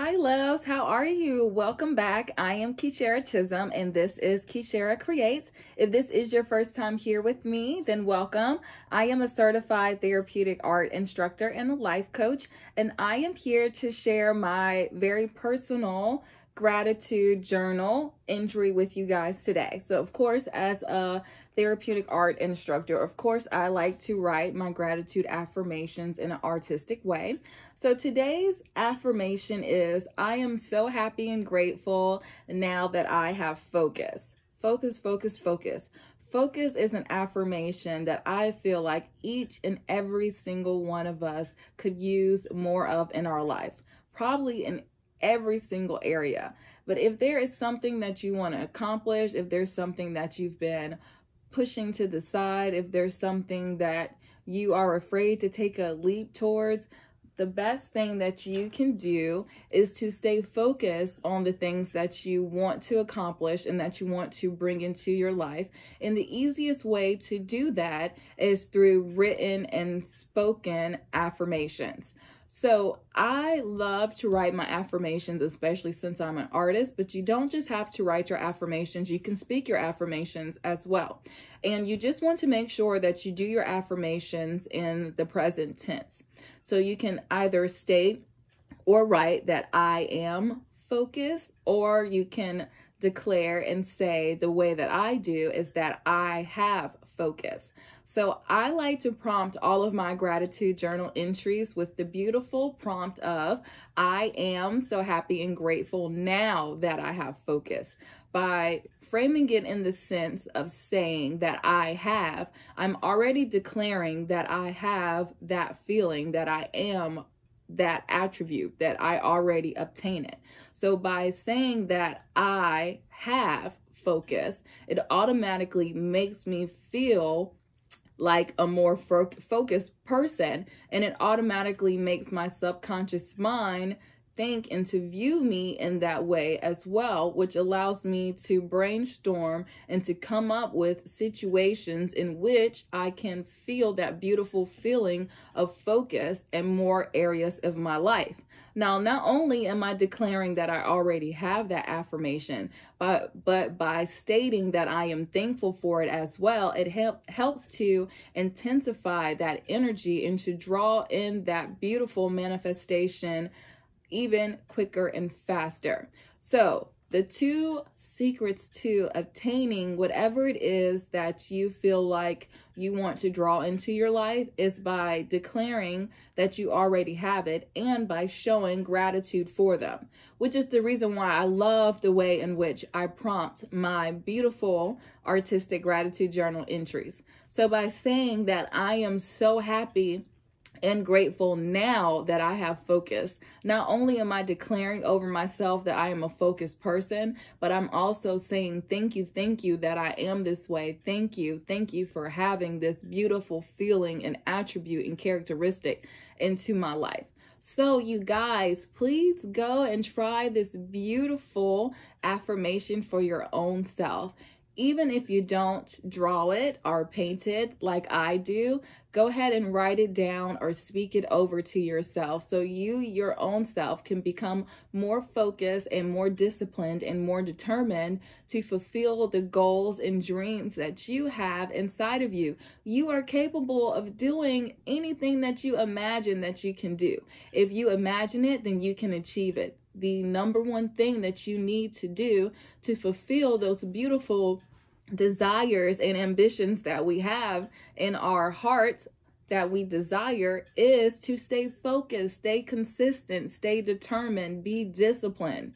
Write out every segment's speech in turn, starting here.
Hi, loves. How are you? Welcome back. I am Keishara Chisholm, and this is Keishara Creates. If this is your first time here with me, then welcome. I am a certified therapeutic art instructor and a life coach, and I am here to share my very personal gratitude journal entry with you guys today. So of course, as a therapeutic art instructor, of course, I like to write my gratitude affirmations in an artistic way. So today's affirmation is, I am so happy and grateful now that I have focus. Focus, focus, focus. Focus is an affirmation that I feel like each and every single one of us could use more of in our lives. Probably in every single area. But if there is something that you want to accomplish, if there's something that you've been pushing to the side, if there's something that you are afraid to take a leap towards, the best thing that you can do is to stay focused on the things that you want to accomplish and that you want to bring into your life. And the easiest way to do that is through written and spoken affirmations. So I love to write my affirmations, especially since I'm an artist, but you don't just have to write your affirmations, you can speak your affirmations as well. And you just want to make sure that you do your affirmations in the present tense. So you can either state or write that I am focused, or you can declare and say the way that I do is that I have focus. So I like to prompt all of my gratitude journal entries with the beautiful prompt of, I am so happy and grateful now that I have focus by framing it in the sense of saying that I have, I'm already declaring that I have that feeling that I am that attribute that I already obtain it. So by saying that I have focus, it automatically makes me feel like a more fo focused person. And it automatically makes my subconscious mind think and to view me in that way as well, which allows me to brainstorm and to come up with situations in which I can feel that beautiful feeling of focus in more areas of my life. Now, not only am I declaring that I already have that affirmation, but, but by stating that I am thankful for it as well, it help, helps to intensify that energy and to draw in that beautiful manifestation even quicker and faster. So the two secrets to obtaining whatever it is that you feel like you want to draw into your life is by declaring that you already have it and by showing gratitude for them, which is the reason why I love the way in which I prompt my beautiful artistic gratitude journal entries. So by saying that I am so happy and grateful now that I have focus. Not only am I declaring over myself that I am a focused person, but I'm also saying, Thank you, thank you that I am this way. Thank you, thank you for having this beautiful feeling and attribute and characteristic into my life. So, you guys, please go and try this beautiful affirmation for your own self even if you don't draw it or paint it like I do, go ahead and write it down or speak it over to yourself so you, your own self, can become more focused and more disciplined and more determined to fulfill the goals and dreams that you have inside of you. You are capable of doing anything that you imagine that you can do. If you imagine it, then you can achieve it. The number one thing that you need to do to fulfill those beautiful desires and ambitions that we have in our hearts that we desire is to stay focused, stay consistent, stay determined, be disciplined.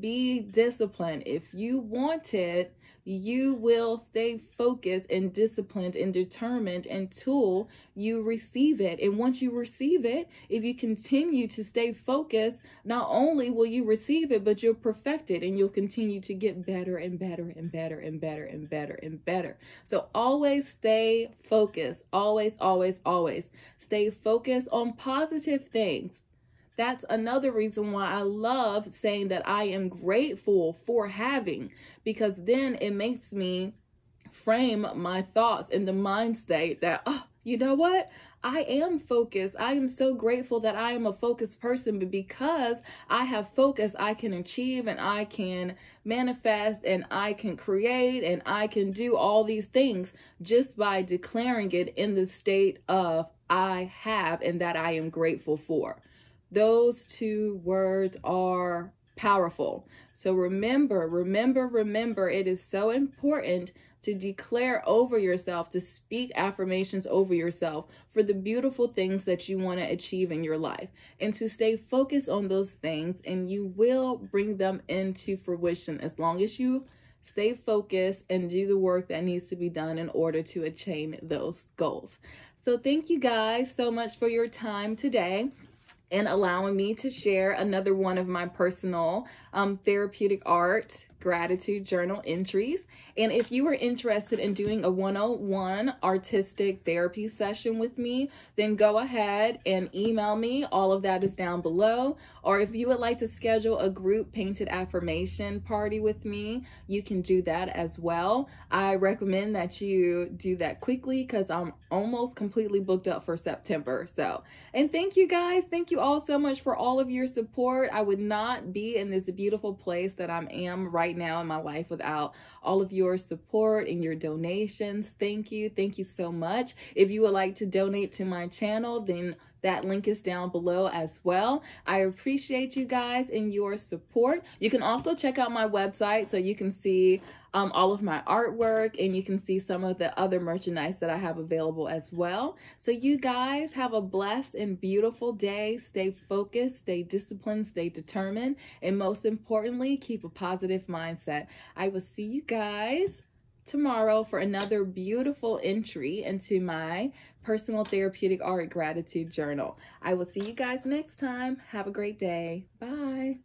Be disciplined. If you wanted you will stay focused and disciplined and determined until you receive it. And once you receive it, if you continue to stay focused, not only will you receive it, but you'll perfect it and you'll continue to get better and better and better and better and better and better. So always stay focused. Always, always, always stay focused on positive things that's another reason why I love saying that I am grateful for having, because then it makes me frame my thoughts in the mind state that, oh, you know what? I am focused. I am so grateful that I am a focused person, but because I have focus, I can achieve and I can manifest and I can create and I can do all these things just by declaring it in the state of I have and that I am grateful for. Those two words are powerful. So remember, remember, remember, it is so important to declare over yourself, to speak affirmations over yourself for the beautiful things that you want to achieve in your life, and to stay focused on those things, and you will bring them into fruition as long as you stay focused and do the work that needs to be done in order to attain those goals. So, thank you guys so much for your time today and allowing me to share another one of my personal um, therapeutic art gratitude journal entries. And if you are interested in doing a 101 artistic therapy session with me, then go ahead and email me. All of that is down below. Or if you would like to schedule a group painted affirmation party with me, you can do that as well. I recommend that you do that quickly because I'm almost completely booked up for September. So, and thank you guys. Thank you all so much for all of your support. I would not be in this beautiful place that I am right right now in my life without all of your support and your donations. Thank you. Thank you so much. If you would like to donate to my channel, then that link is down below as well. I appreciate you guys and your support. You can also check out my website so you can see um, all of my artwork and you can see some of the other merchandise that I have available as well. So you guys have a blessed and beautiful day. Stay focused, stay disciplined, stay determined, and most importantly, keep a positive mindset. I will see you guys tomorrow for another beautiful entry into my personal therapeutic art gratitude journal. I will see you guys next time. Have a great day. Bye.